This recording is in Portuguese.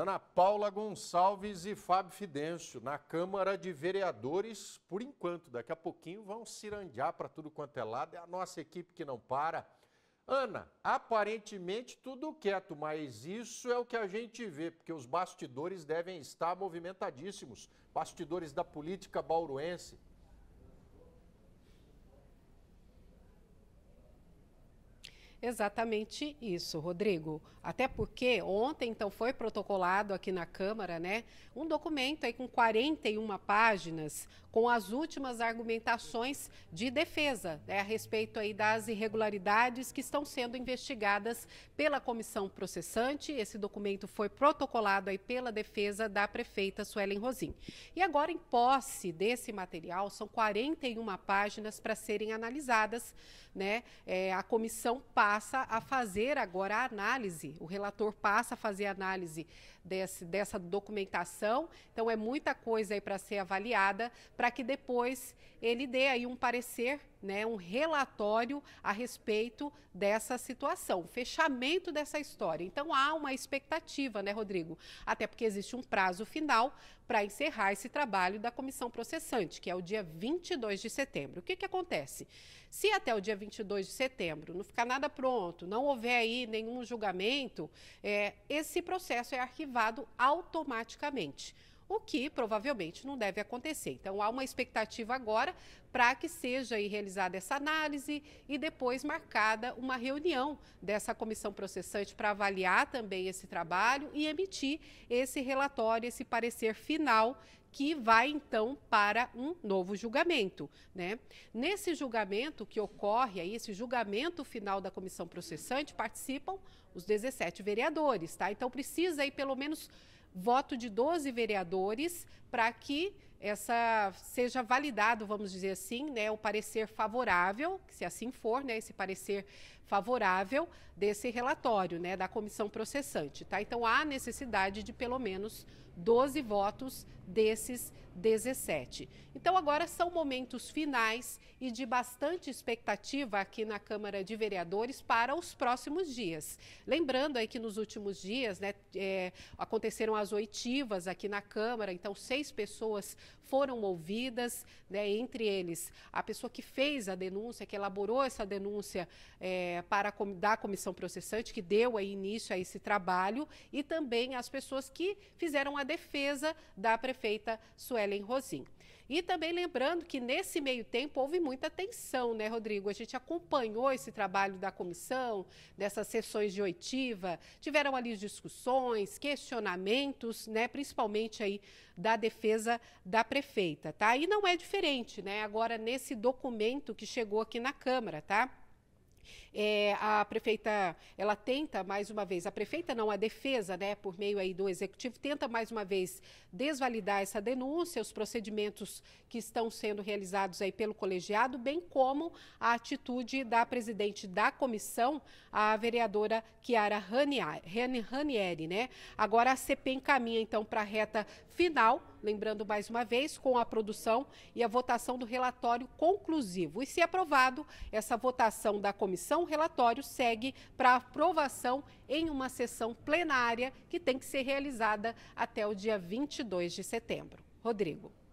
Ana Paula Gonçalves e Fábio Fidêncio, na Câmara de Vereadores, por enquanto. Daqui a pouquinho vão cirandear para tudo quanto é lado. É a nossa equipe que não para. Ana, aparentemente tudo quieto, mas isso é o que a gente vê, porque os bastidores devem estar movimentadíssimos bastidores da política bauruense. Exatamente isso, Rodrigo. Até porque ontem então foi protocolado aqui na Câmara, né, um documento aí com 41 páginas com as últimas argumentações de defesa né, a respeito aí das irregularidades que estão sendo investigadas pela comissão processante. Esse documento foi protocolado aí pela defesa da prefeita Suelen Rosim. E agora em posse desse material são 41 páginas para serem analisadas, né? É, a comissão para passa a fazer agora a análise, o relator passa a fazer a análise desse, dessa documentação, então é muita coisa aí para ser avaliada, para que depois ele dê aí um parecer né, um relatório a respeito dessa situação, fechamento dessa história. Então há uma expectativa, né, Rodrigo? Até porque existe um prazo final para encerrar esse trabalho da comissão processante, que é o dia 22 de setembro. O que, que acontece? Se até o dia 22 de setembro não ficar nada pronto, não houver aí nenhum julgamento, é, esse processo é arquivado automaticamente o que provavelmente não deve acontecer. Então, há uma expectativa agora para que seja realizada essa análise e depois marcada uma reunião dessa comissão processante para avaliar também esse trabalho e emitir esse relatório, esse parecer final que vai então para um novo julgamento, né? Nesse julgamento que ocorre aí, esse julgamento final da comissão processante participam os 17 vereadores, tá? Então precisa aí pelo menos voto de 12 vereadores para que essa seja validado, vamos dizer assim, né, o parecer favorável, se assim for, né, esse parecer favorável desse relatório, né, da comissão processante, tá? Então há necessidade de pelo menos 12 votos desses 17. Então agora são momentos finais e de bastante expectativa aqui na Câmara de Vereadores para os próximos dias. Lembrando aí que nos últimos dias, né, é, aconteceram as oitivas aqui na Câmara, então seis pessoas foram ouvidas, né, entre eles a pessoa que fez a denúncia, que elaborou essa denúncia é, para da comissão processante, que deu início a esse trabalho, e também as pessoas que fizeram a defesa da prefeita Suelen Rosim. E também lembrando que nesse meio tempo houve muita tensão, né, Rodrigo? A gente acompanhou esse trabalho da comissão, dessas sessões de oitiva, tiveram ali discussões, questionamentos, né, principalmente aí da defesa da prefeita, tá? E não é diferente, né, agora nesse documento que chegou aqui na Câmara, tá? É, a prefeita, ela tenta mais uma vez, a prefeita não, a defesa, né, por meio aí do executivo, tenta mais uma vez desvalidar essa denúncia, os procedimentos que estão sendo realizados aí pelo colegiado, bem como a atitude da presidente da comissão, a vereadora Chiara Ranieri, né? Agora a CP encaminha então para a reta final, lembrando mais uma vez, com a produção e a votação do relatório conclusivo. E se aprovado, essa votação da comissão comissão, o relatório segue para aprovação em uma sessão plenária que tem que ser realizada até o dia 22 de setembro. Rodrigo.